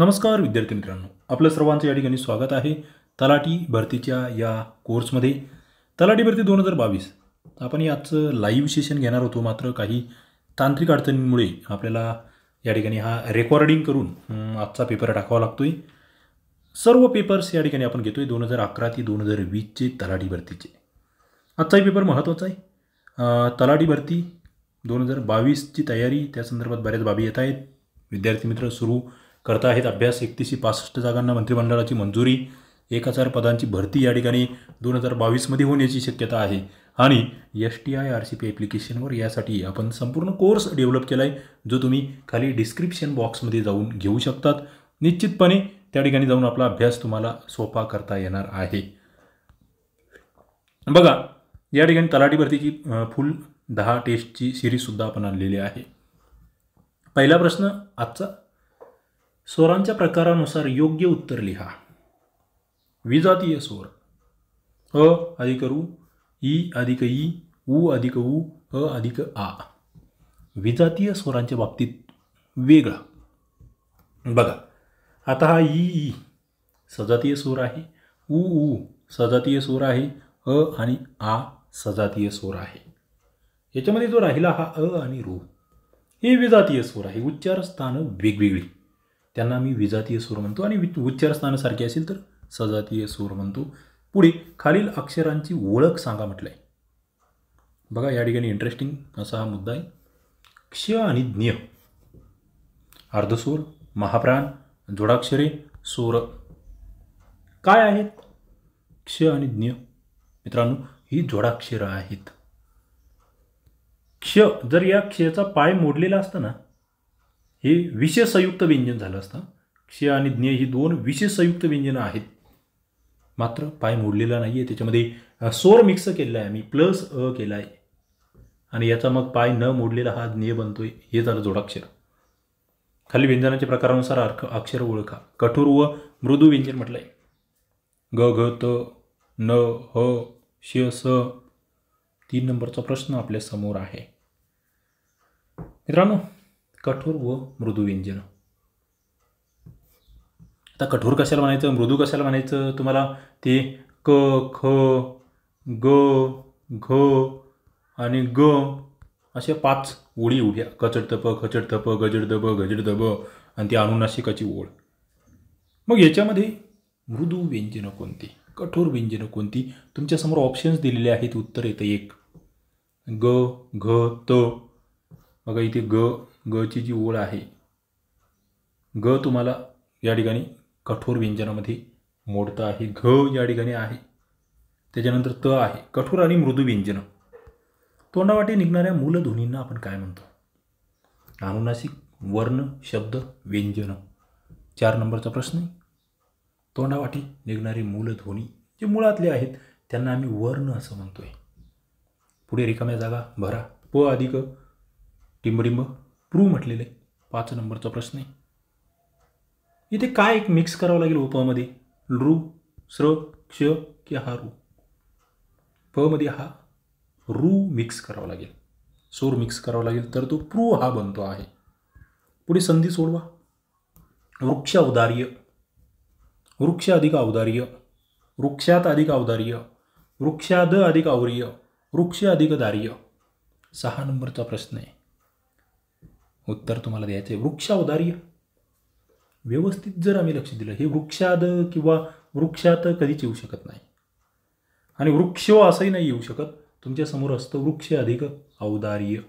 नमस्कार विद्यार्थी मित्रांनो आपलं सर्वांचं या ठिकाणी स्वागत आहे तलाठी भरतीच्या या कोर्समध्ये तलाठी भरती दोन हजार बावीस आपण याचं लाईव्ह सेशन घेणार होतो मात्र काही तांत्रिक अडचणींमुळे आपल्याला या ठिकाणी हा रेकॉर्डिंग करून आजचा पेपर टाकावा लागतो आहे सर्व पेपर्स या ठिकाणी आपण घेतो आहे दोन हजार अकरा ते दोन हजार वीसचे तलाठी भरतीचे आजचाही पेपर महत्त्वाचा आहे तलाठी भरती दोन हजार बावीसची तयारी त्या संदर्भात बऱ्याच बाबी येत आहेत विद्यार्थी मित्र सुरू करता आहेत अभ्यास एकतीसशे पासष्ट जागांना मंत्रिमंडळाची मंजुरी एक हजार पदांची भरती या ठिकाणी दोन हजार बावीसमध्ये होण्याची शक्यता आहे आणि S T I R C P ॲप्लिकेशनवर यासाठी आपण संपूर्ण कोर्स डेव्हलप केला आहे जो तुम्ही खाली डिस्क्रिप्शन बॉक्समध्ये जाऊन घेऊ शकतात निश्चितपणे त्या ठिकाणी जाऊन आपला अभ्यास तुम्हाला सोपा करता येणार आहे बघा या ठिकाणी तलाठी भरतीची फुल दहा टेस्टची सिरीजसुद्धा आपण आणलेली आहे पहिला प्रश्न आजचा स्वरांच्या प्रकारानुसार योग्य उत्तर लिहा विजातीय स्वर अ अधिक रू ई अधिक ई उ अधिक ऊ अ अधिक आ विजातीय स्वरांच्या बाबतीत वेगळा बघा आता हा ई ई सजातीय स्वर आहे ऊ उ सजातीय स्वर आहे अ आणि आ सजातीय स्वर आहे याच्यामध्ये जो राहिला हा अ आणि रू हे विजातीय स्वर आहे उच्चार स्थानं वेगवेगळी त्यांना मी विजातीय सूर म्हणतो आणि उच्चारस्थानासारखे असेल तर सजातीय सूर म्हणतो पुढे खालील अक्षरांची ओळख सांगा म्हटलं आहे बघा या ठिकाणी इंटरेस्टिंग असा हा मुद्दा आहे क्ष आणि ज्ञ अर्धसूर महाप्राण जोडाक्षरे सूर काय आहेत क्ष आणि ज्ञ मित्रांनो ही जोडाक्षरं आहेत क्ष जर या क्षयाचा पाय मोडलेला असताना हे विशेष संयुक्त व्यंजन झालं असतं क्ष आणि ज्ञ ही दोन विशेष संयुक्त व्यंजनं आहेत मात्र पाय मोडलेला नाही आहे त्याच्यामध्ये सोर मिक्स केलेला आहे मी प्लस अ केला आहे आणि याचा मग पाय न मोडलेला हा ज्ञ बनतोय हे झालं जोडाक्षर खाली व्यंजनाच्या प्रकारानुसार अर्थ अक्षर ओळखा कठोर व मृदू व्यंजन म्हटलं आहे ग घ त न ह श स तीन नंबरचा प्रश्न आपल्या समोर आहे मित्रांनो कठोर व मृदू व्यंजनं आता कठोर कशाला म्हणायचं मृदू कशाला म्हणायचं तुम्हाला ते क ख ग घ आणि ग असे पाच ओळी उभ्या गजड दब गजड दब आणि ती अनुनाशिकाची ओळ मग याच्यामध्ये मृदू व्यंजनं कोणती कठोर व्यंजनं कोणती तुमच्यासमोर ऑप्शन्स दिलेले आहेत उत्तर येतं एक ग घ त बघा इथे ग गची जी ओळ आहे ग तुम्हाला या ठिकाणी कठोर व्यंजनामध्ये मोडतं आहे घ या ठिकाणी आहे त्याच्यानंतर त आहे कठोर आणि मृदू व्यंजनं तोंडावाटे निघणाऱ्या मूलध्वनींना आपण काय म्हणतो अनुनासिक वर्ण शब्द व्यंजनं चार नंबरचा प्रश्न आहे तोंडावाटे निघणारे मूलध्वनी जे मुळातले आहेत त्यांना आम्ही वर्ण असं म्हणतो आहे पुढे रिकाम्या जागा भरा प अधिक टिंबडिंब प्रू म्हटलेलं आहे पाच नंबरचा प्रश्न आहे इथे काय एक मिक्स करावं लागेल उपमध्ये रु स्र क्ष की हा रू पमध्ये हा रू मिक्स करावा लागेल सूर मिक्स करावा लागेल तर तो प्रू हा बनतो आहे पुढे संधी सोडवा वृक्ष औदार्य वृक्ष अधिक औदार्य वृक्षात अधिक औदार्य वृक्षाद अधिक और्य वृक्ष अधिक दार्य सहा नंबरचा प्रश्न आहे उत्तर तुम्हाला द्यायचं आहे वृक्षावदार्य व्यवस्थित जर आम्ही लक्ष दिलं हे वृक्षाद किंवा वृक्षात कधीच येऊ शकत नाही आणि वृक्ष असंही नाही येऊ शकत तुमच्या समोर असतं वृक्ष अधिक औदार्य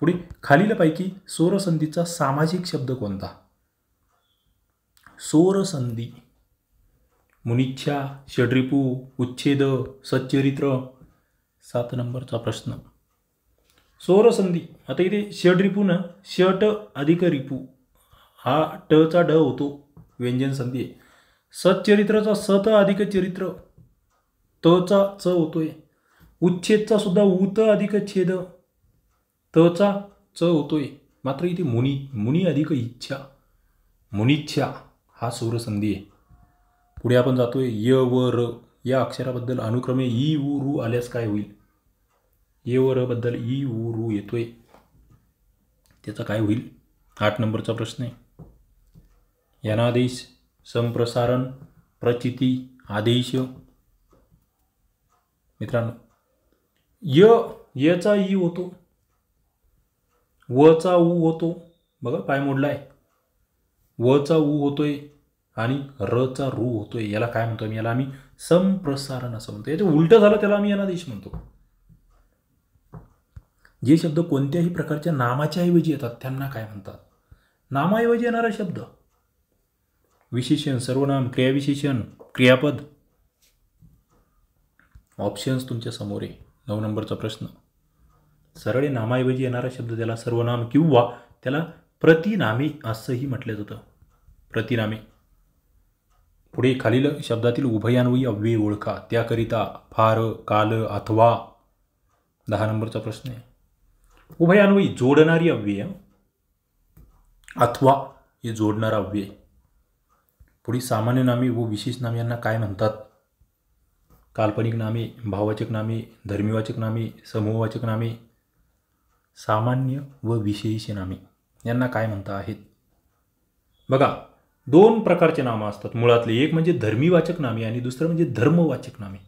पुढे खालीलपैकी सोरसंधीचा सामाजिक शब्द कोणता सोरसंधी मुनिच्छा षड्रिपू उच्छेद सच्चरित्र सात नंबरचा प्रश्न सौरसंधी आता इथे षट रिपू ना शट अधिक रिपू हा टचा ड होतो व्यंजन संधी आहे चरित्रचा सत अधिक चरित्र तचा च होतोय उच्छेदचा सुद्धा उत अधिक छेद तचा च होतोय मात्र इथे मुनी मुनी अधिक इच्छा मुनिच्छा हा सौरसंधी आहे पुढे आपण जातोय य व र या अक्षराबद्दल अनुक्रमे ई उ रू आल्यास काय होईल ये व बद्दल ई उ रू येतोय त्याचा काय होईल आठ नंबरचा प्रश्न आहे यानादेश संप्रसारण प्रचिती आदेश मित्रांनो य यचा ई होतो व चा ऊ होतो बघा पाय मोडलाय व चा ऊ होतोय आणि र चा रू होतोय याला काय म्हणतो आम्ही याला आम्ही संप्रसारण असं म्हणतो याच्या उलट झालं त्याला आम्ही यानादेश म्हणतो जे शब्द कोणत्याही प्रकारच्या नामाच्या ऐवजी येतात त्यांना काय म्हणतात नामाऐवजी येणारा शब्द विशेषण सर्वनाम क्रियाविशेषण क्रियापद ऑप्शन्स तुमच्या समोर आहे नऊ नंबरचा प्रश्न सरळे नामाऐवजी येणारा शब्द त्याला सर्वनाम किंवा त्याला प्रतिनामी असंही म्हटलं जातं प्रतिनामे पुढे खालील शब्दातील उभयान्वयी अव्यय ओळखा त्याकरिता फार काल अथवा दहा नंबरचा प्रश्न आहे उभयान्वयी जोडणारी अव्यय अथवा हे जोडणारा अव्यय पुढे सामान्य नामे व विशेष नामे यांना काय म्हणतात काल्पनिक नामे भाववाचक नामे धर्मीवाचक नामे समूहवाचक नामे सामान्य व विशेष नामे यांना काय म्हणता आहेत बघा दोन प्रकारचे नामं असतात मुळातले एक म्हणजे धर्मीवाचक नामे आणि दुसरं म्हणजे धर्मवाचक नामे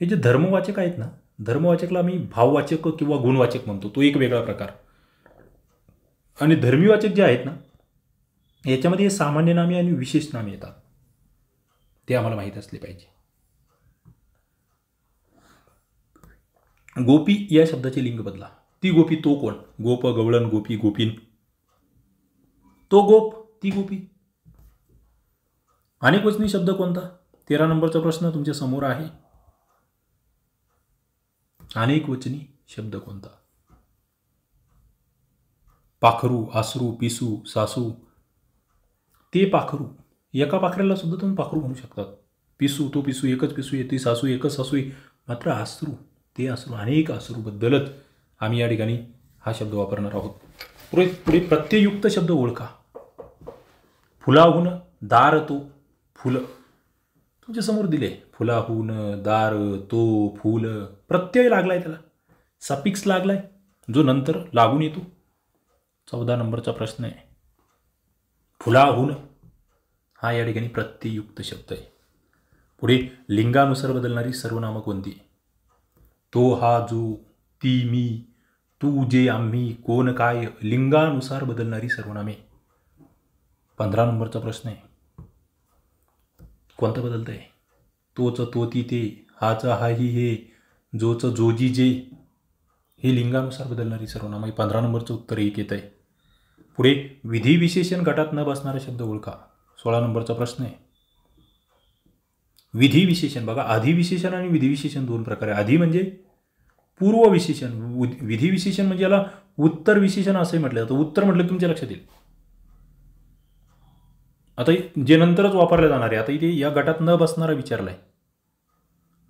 हे जे धर्मवाचक आहेत ना धर्मवाचकला आम्ही भाववाचक किंवा गुणवाचक म्हणतो तो एक वेगळा प्रकार आणि धर्मीवाचक जे आहेत ना याच्यामध्ये सामान्य नामे आणि विशेष नामे येतात ते आम्हाला माहीत असले पाहिजे गोपी या शब्दाचे लिंग बदला ती गोपी तो कोण गोप गवळण गोपी गोपीन तो गोप ती गोपी अनेक वचनी शब्द कोणता तेरा नंबरचा प्रश्न तुमच्या समोर आहे अनेक वचनी शब्द कोणता पाखरू आसरू पिसू सासू ते पाखरू एका पाखऱ्याला सुद्धा तुम्ही पाखरू म्हणू शकतात पिसू तो पिसू एकच पिसू येते सासू एकच सासू मात्र आसरू ते आसरू अनेक आसरूबद्दलच आम्ही या ठिकाणी हा शब्द वापरणार आहोत पुढे पुढे प्रत्ययुक्त शब्द ओळखा फुलाहून दार तो फुलं तुमच्यासमोर दिले फुलाहून दार तो फूल प्रत्यय लागलाय त्याला सपिक्स लागलाय जो नंतर लागून येतो चौदा नंबरचा प्रश्न आहे फुलाहून हा या ठिकाणी प्रत्ययुक्त शब्द आहे पुढे लिंगानुसार बदलणारी सर्वनामं कोणती तो हा जो ती मी तू जे आम्ही कोण काय लिंगानुसार बदलणारी सर्वनामे पंधरा नंबरचा प्रश्न आहे कोणतं बदलत आहे तोच तो ती ते हाच हा ही हे जोचं जोजी जे हे लिंगानुसार बदलणारी नाम म्हणजे पंधरा नंबरचं उत्तर एक येत आहे पुढे विधिविशेषण गटात न बसणारा शब्द ओळखा सोळा नंबरचा प्रश्न आहे विधिविशेषण बघा विशेषण आणि विधिविशेषण दोन प्रकारे आधी म्हणजे पूर्वविशेषण विधिविशेषण म्हणजे याला उत्तर विशेषण असंही म्हटलं जातं उत्तर म्हटलं तुमच्या लक्षात येईल आता जे नंतरच वापरले जाणार आहे आता इथे या गटात न बसणारा विचारला आहे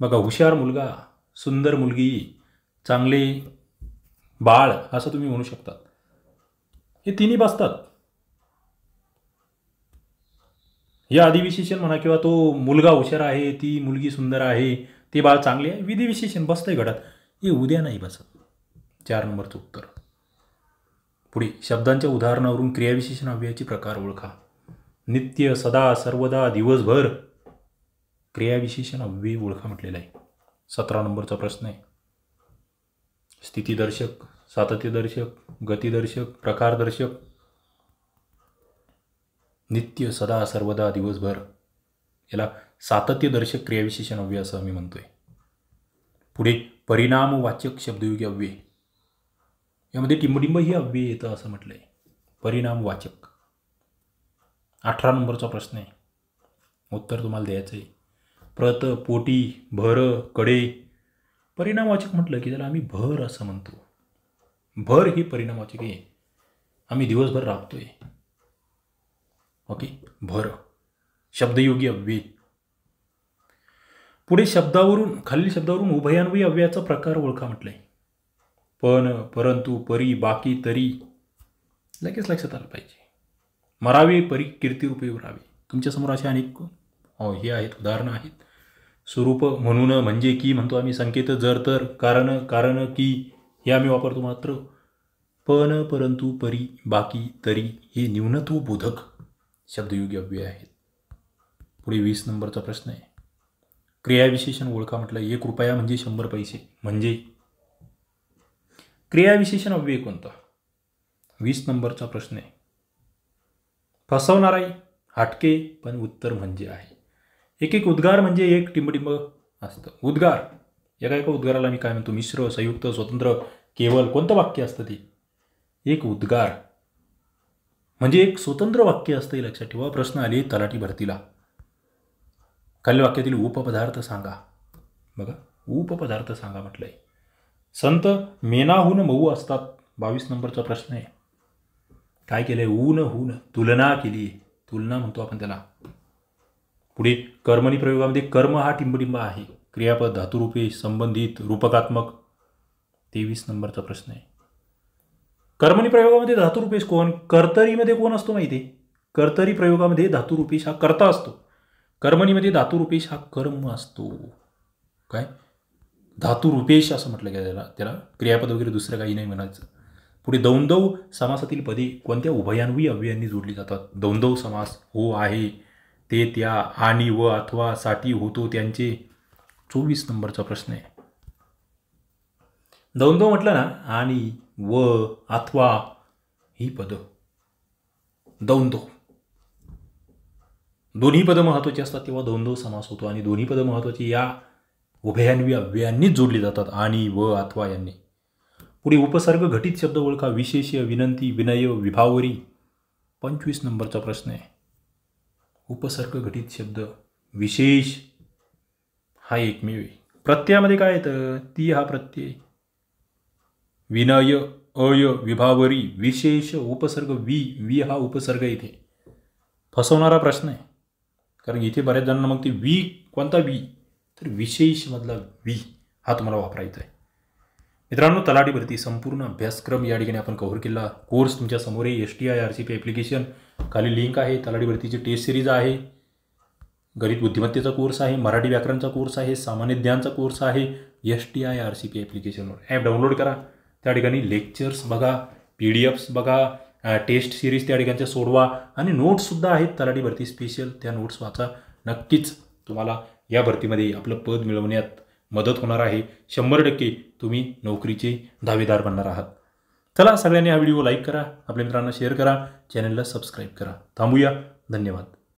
बघा हुशार मुलगा सुंदर मुलगी चांगले बाळ असं तुम्ही म्हणू शकतात हे तिन्ही बसतात या विशेषण म्हणा किंवा तो मुलगा हुशार आहे ती मुलगी सुंदर आहे ते बाळ चांगले आहे विधिविशेषण बसतंय गटात हे उद्या नाही बसत चार नंबरचं उत्तर पुढे शब्दांच्या उदाहरणावरून क्रियाविशेषण अव्ययाचे प्रकार ओळखा नित्य सदा सर्वदा दिवसभर क्रियाविशेषण अव्यय ओळखा म्हटलेला आहे सतरा नंबरचा प्रश्न आहे स्थितीदर्शक सातत्यदर्शक गतीदर्शक प्रकारदर्शक नित्य सदा सर्वदा दिवसभर याला सातत्यदर्शक क्रियाविशेषण अव्यय असं मी म्हणतोय पुढे परिणामवाचक शब्दयोगी अव्यय यामध्ये टिंबडिंब ही अव्यय येतं असं म्हटलंय आहे परिणामवाचक अठरा नंबरचा प्रश्न आहे उत्तर तुम्हाला द्यायचं आहे प्रत पोटी भर कडे परिणामवाचक म्हटलं की त्याला आम्ही भर असं म्हणतो भर ही परिणामवाचक आहे आम्ही दिवसभर राबतोय ओके भर शब्दयोगी अव्यय पुढे शब्दावरून खालील शब्दावरून उभयान्वयी अव्ययाचा प्रकार ओळखा म्हटलंय पण परंतु परी बाकी तरी लगेच लक्षात आलं पाहिजे मरावे परी कीर्ती रूपे उरावे तुमच्यासमोर असे अनेक हो, हे आहेत उदाहरणं आहेत स्वरूप म्हणून म्हणजे की म्हणतो आम्ही संकेत जर तर कारण कारण की हे आम्ही वापरतो मात्र पण परंतु परी बाकी तरी हे न्यूनत्व बोधक शब्दयोगी अव्यय आहेत पुढे वीस नंबरचा प्रश्न आहे क्रियाविशेषण ओळखा म्हटलं एक रुपया म्हणजे शंभर पैसे म्हणजे क्रियाविशेषण अव्यय कोणता वीस नंबरचा प्रश्न आहे आहे हटके पण उत्तर म्हणजे आहे एक एक उद्गार म्हणजे एक टिंबटिंब असतं उद्गार एका एका उद्गाराला मी काय म्हणतो मिश्र संयुक्त स्वतंत्र केवळ कोणतं वाक्य असतं ते एक उद्गार म्हणजे एक स्वतंत्र वाक्य असतं लक्षात ठेवा प्रश्न आले तलाठी भरतीला खाली वाक्यातील उपपदार्थ सांगा बघा उपपदार्थ सांगा म्हटलंय संत मेनाहून मऊ असतात बावीस नंबरचा प्रश्न आहे काय केलं आहे ऊन हून तुलना केली तुलना म्हणतो आपण त्याला पुढे कर्मणी प्रयोगामध्ये कर्म हा टिंबटिंब आहे क्रियापद धातुरूपे संबंधित रूपकात्मक तेवीस नंबरचा प्रश्न आहे कर्मणी प्रयोगामध्ये धातुरूपेश कोण कर्तरीमध्ये कोण असतो माहिती आहे कर्तरी प्रयोगामध्ये धातुरूपेश हा कर्ता असतो कर्मणीमध्ये धातुरूपेश हा कर्म असतो काय धातुरूपेश असं म्हटलं गेलं त्याला त्याला क्रियापद वगैरे दुसरं काही नाही म्हणायचं पुढे दौंदव समासातील पदे कोणत्या उभयान्वयी अव्ययांनी जोडली जातात दौंदव समास हो आहे ते त्या आणि व अथवा साठी होतो त्यांचे चोवीस नंबरचा प्रश्न आहे दौंदव म्हटलं ना आणि व अथवा ही पदं दौंदव दोन्ही पदं महत्त्वाची असतात तेव्हा दौंदव समास होतो आणि दोन्ही पदं महत्त्वाची या उभयान्वी अव्ययांनीच जोडली जातात आणि व अथवा यांनी पुढे उपसर्ग घटित शब्द ओळखा विशेष विनंती विनय विभावरी पंचवीस नंबरचा प्रश्न आहे उपसर्ग घटित शब्द विशेष हा एकमेव आहे प्रत्ययामध्ये काय येतं ती हा प्रत्यय विनय अय विभावरी विशेष उपसर्ग वी वी हा उपसर्ग इथे फसवणारा प्रश्न आहे कारण इथे बऱ्याच जणांना मग ते वी कोणता वी तर विशेषमधला वी हा तुम्हाला वापरायचा आहे मित्रांनो तलाठी भरती संपूर्ण अभ्यासक्रम या ठिकाणी आपण कव्हर केला कोर्स तुमच्या समोर आहे S T I R C P application खाली लिंक आहे तलाठी भरतीची टेस्ट सिरीज आहे गणित बुद्धिमत्तेचा कोर्स आहे मराठी व्याकरणचा कोर्स आहे सामान्य ज्ञानचा कोर्स आहे S T I R C P ॲप्लिकेशनवर ॲप डाउनलोड करा त्या ठिकाणी लेक्चर्स बघा पी डी एफ्स बघा टेस्ट सिरीज त्या ठिकाणच्या सोडवा आणि नोट्ससुद्धा आहेत तलाठी भरती स्पेशल त्या नोट्स वाचा नक्कीच तुम्हाला या भरतीमध्ये आपलं पद मिळवण्यात मदत होणार आहे शंभर टक्के तुम्ही नोकरीचे दावेदार बनणार आहात चला सगळ्यांनी हा व्हिडिओ लाईक करा आपल्या मित्रांना शेअर करा चॅनलला सबस्क्राईब करा थांबूया धन्यवाद